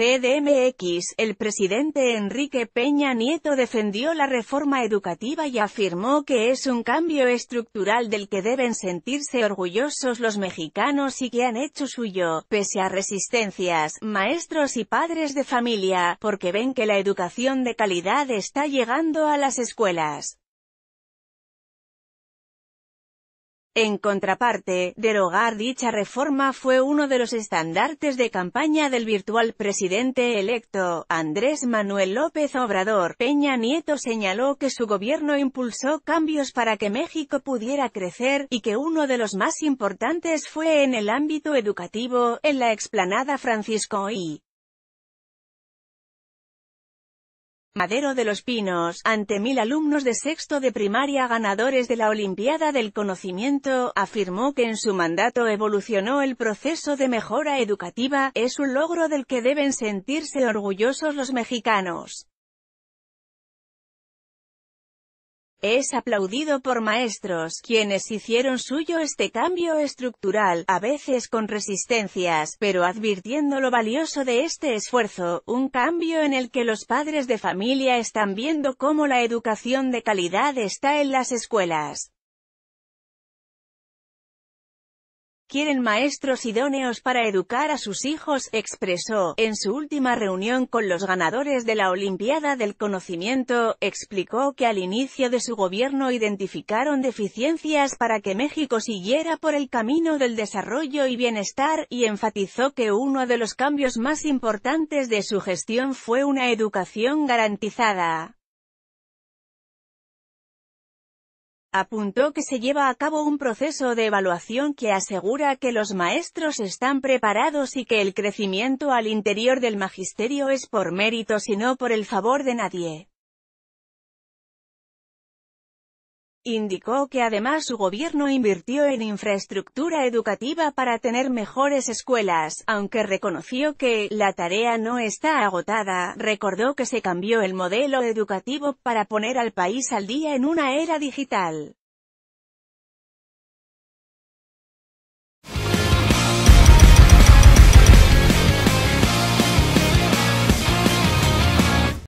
CDMX, el presidente Enrique Peña Nieto defendió la reforma educativa y afirmó que es un cambio estructural del que deben sentirse orgullosos los mexicanos y que han hecho suyo, pese a resistencias, maestros y padres de familia, porque ven que la educación de calidad está llegando a las escuelas. En contraparte, derogar dicha reforma fue uno de los estandartes de campaña del virtual presidente electo, Andrés Manuel López Obrador. Peña Nieto señaló que su gobierno impulsó cambios para que México pudiera crecer, y que uno de los más importantes fue en el ámbito educativo, en la explanada Francisco I. Madero de los Pinos, ante mil alumnos de sexto de primaria ganadores de la Olimpiada del Conocimiento, afirmó que en su mandato evolucionó el proceso de mejora educativa, es un logro del que deben sentirse orgullosos los mexicanos. Es aplaudido por maestros, quienes hicieron suyo este cambio estructural, a veces con resistencias, pero advirtiendo lo valioso de este esfuerzo, un cambio en el que los padres de familia están viendo cómo la educación de calidad está en las escuelas. Quieren maestros idóneos para educar a sus hijos, expresó, en su última reunión con los ganadores de la Olimpiada del Conocimiento, explicó que al inicio de su gobierno identificaron deficiencias para que México siguiera por el camino del desarrollo y bienestar, y enfatizó que uno de los cambios más importantes de su gestión fue una educación garantizada. Apuntó que se lleva a cabo un proceso de evaluación que asegura que los maestros están preparados y que el crecimiento al interior del magisterio es por mérito y no por el favor de nadie. Indicó que además su gobierno invirtió en infraestructura educativa para tener mejores escuelas, aunque reconoció que la tarea no está agotada, recordó que se cambió el modelo educativo para poner al país al día en una era digital.